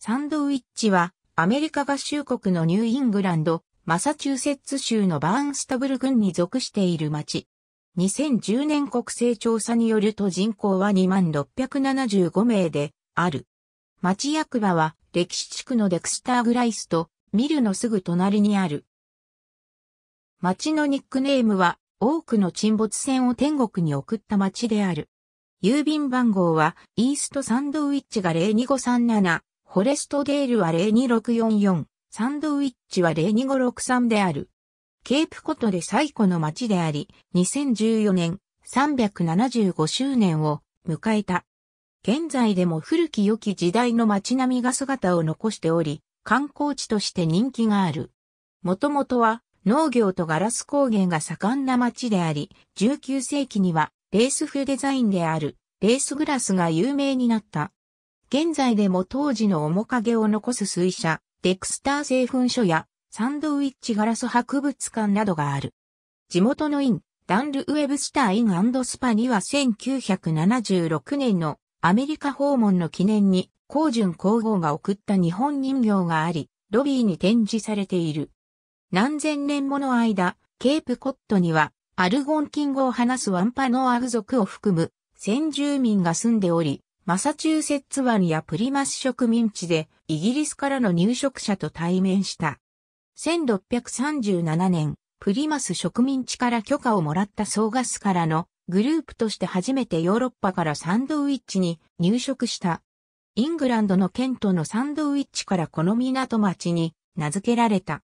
サンドウィッチは、アメリカ合衆国のニューイングランド、マサチューセッツ州のバーンスタブル郡に属している町。2010年国勢調査によると人口は2675名である。町役場は歴史地区のデクスターグライスとミルのすぐ隣にある。町のニックネームは多くの沈没船を天国に送った町である。郵便番号はイーストサンドウィッチが02537、フォレストデールは02644、サンドウィッチは02563である。ケープコトで最古の町であり、2014年375周年を迎えた。現在でも古き良き時代の街並みが姿を残しており、観光地として人気がある。もともとは農業とガラス工芸が盛んな町であり、19世紀にはレース風デザインであるレースグラスが有名になった。現在でも当時の面影を残す水車、デクスター製粉所やサンドウィッチガラス博物館などがある。地元のイン、ダンル・ウェブスターインスパには1976年のアメリカ訪問の記念に高順皇后が送った日本人形があり、ロビーに展示されている。何千年もの間、ケープコットにはアルゴンキングを話すワンパノアグ族を含む先住民が住んでおり、マサチューセッツ湾やプリマス植民地でイギリスからの入植者と対面した。1637年、プリマス植民地から許可をもらったソーガスからのグループとして初めてヨーロッパからサンドウィッチに入植した。イングランドのケントのサンドウィッチからこの港町に名付けられた。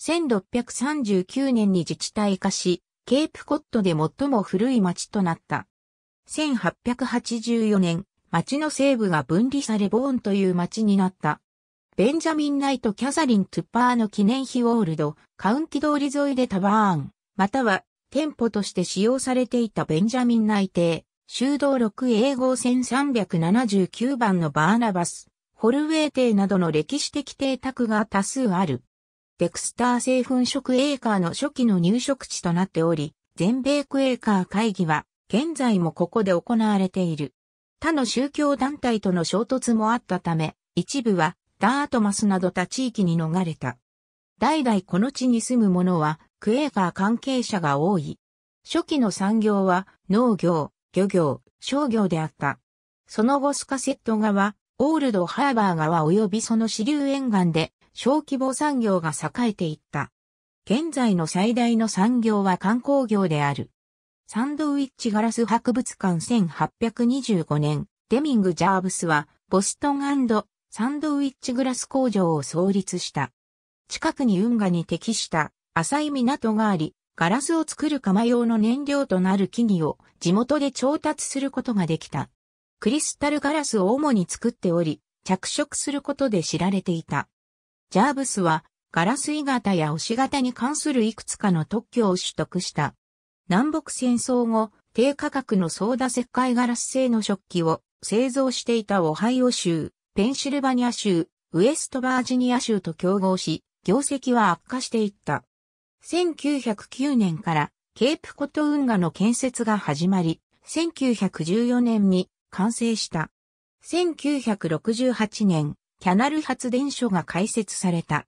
1639年に自治体化し、ケープコットで最も古い町となった。1884年、町の西部が分離されボーンという町になった。ベンジャミン・ナイト・キャサリン・トゥッパーの記念碑オールド、カウンティ通り沿いでタバーン、または店舗として使用されていたベンジャミン内定、修道6英語1379番のバーナバス、ホルウェー邸などの歴史的邸宅が多数ある。デクスター製粉食エーカーの初期の入植地となっており、全米クエーカー会議は現在もここで行われている。他の宗教団体との衝突もあったため、一部はダートマスなど他地域に逃れた。代々この地に住む者はクエーカー関係者が多い。初期の産業は農業、漁業、商業であった。その後スカセット川、オールドハーバー川及びその支流沿岸で小規模産業が栄えていった。現在の最大の産業は観光業である。サンドウィッチガラス博物館1825年、デミング・ジャーブスは、ボストンサンドウィッチグラス工場を創立した。近くに運河に適した浅い港があり、ガラスを作る釜用の燃料となる木々を地元で調達することができた。クリスタルガラスを主に作っており、着色することで知られていた。ジャーブスは、ガラス鋳型や押し型に関するいくつかの特許を取得した。南北戦争後、低価格のソーダ石灰ガラス製の食器を製造していたオハイオ州、ペンシルバニア州、ウエストバージニア州と競合し、業績は悪化していった。1909年からケープコト運河の建設が始まり、1914年に完成した。1968年、キャナル発電所が開設された。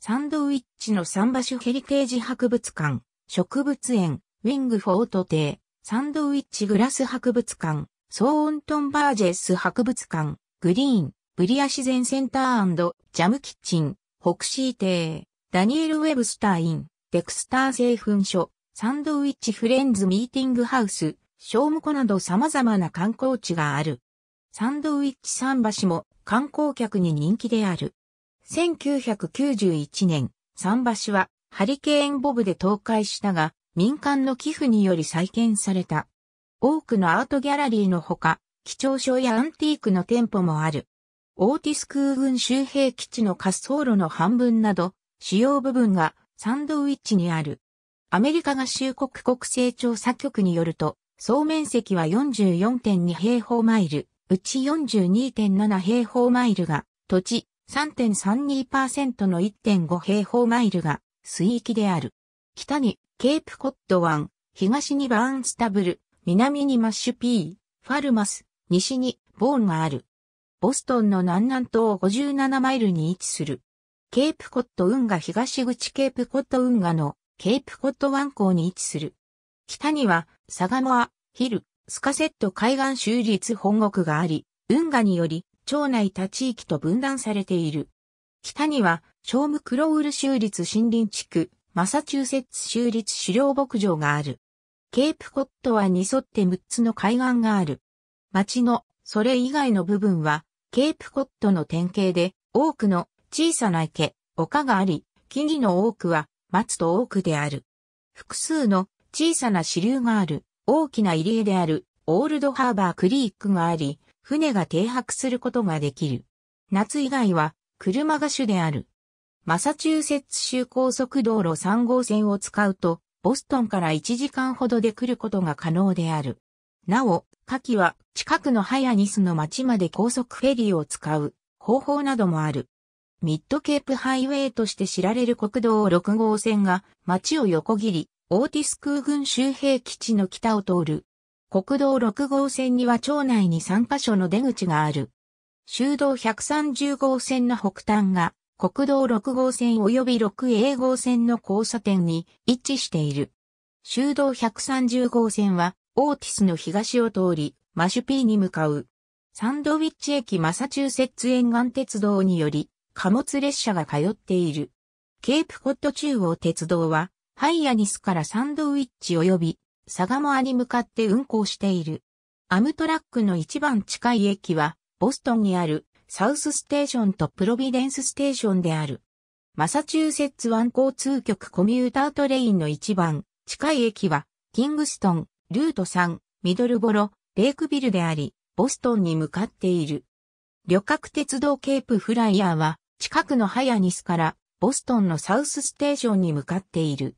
サンドウィッチの桟橋ヘリテージ博物館、植物園、ウィングフォート邸、サンドウィッチグラス博物館、ソーントンバージェス博物館、グリーン、ブリア自然センタージャムキッチン、ホクシー邸、ダニエル・ウェブスターイン、デクスター製粉所、サンドウィッチフレンズミーティングハウス、ショームコなど様々な観光地がある。サンドウィッチ桟橋も観光客に人気である。1991年、桟橋はハリケーンボブで倒壊したが、民間の寄付により再建された。多くのアートギャラリーのほか、貴重書やアンティークの店舗もある。オーティス空軍周辺基地の滑走路の半分など、主要部分がサンドウィッチにある。アメリカ合衆国国勢調査局によると、総面積は44.2平方マイル、うち42.7平方マイルが土地、3.32%の1.5平方マイルが水域である。北にケープコット湾、東にバーンスタブル、南にマッシュピー、ファルマス、西にボーンがある。ボストンの南南東57マイルに位置する。ケープコット運河東口ケープコット運河のケープコット湾港に位置する。北にはサガモア、ヒル、スカセット海岸州立本国があり、運河により町内他地域と分断されている。北には、ショームクロウル州立森林地区、マサチューセッツ州立狩猟牧場がある。ケープコットはに沿って6つの海岸がある。町のそれ以外の部分は、ケープコットの典型で、多くの小さな池、丘があり、木々の多くは松と多くである。複数の小さな支流がある、大きな入り江である、オールドハーバークリークがあり、船が停泊することができる。夏以外は、車が主である。マサチューセッツ州高速道路3号線を使うと、ボストンから1時間ほどで来ることが可能である。なお、下記は近くのハヤニスの町まで高速フェリーを使う方法などもある。ミッドケープハイウェイとして知られる国道6号線が町を横切り、オーティス空軍周辺基地の北を通る。国道6号線には町内に3カ所の出口がある。州道130号線の北端が国道6号線及び 6A 号線の交差点に位置している。修道130号線は、オーティスの東を通り、マシュピーに向かう。サンドウィッチ駅マサチューセッツ沿岸鉄道により、貨物列車が通っている。ケープコット中央鉄道は、ハイアニスからサンドウィッチ及び、サガモアに向かって運行している。アムトラックの一番近い駅は、ボストンにあるサウスステーションとプロビデンスステーションである。マサチューセッツ湾交通局コミュータートレインの一番近い駅は、キングストン、ルート3、ミドルボロ、レイクビルであり、ボストンに向かっている。旅客鉄道ケープフライヤーは、近くのハヤニスからボストンのサウスステーションに向かっている。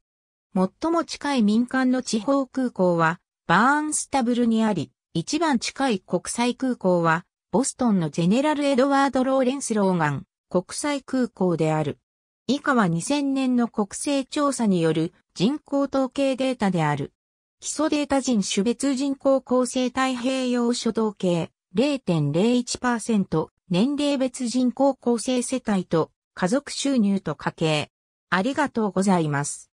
最も近い民間の地方空港はバーンスタブルにあり、一番近い国際空港はボストンのジェネラル・エドワード・ローレンス・ローガン国際空港である。以下は2000年の国勢調査による人口統計データである。基礎データ人種別人口構成太平洋諸統計0.01%年齢別人口構成世帯と家族収入と家計。ありがとうございます。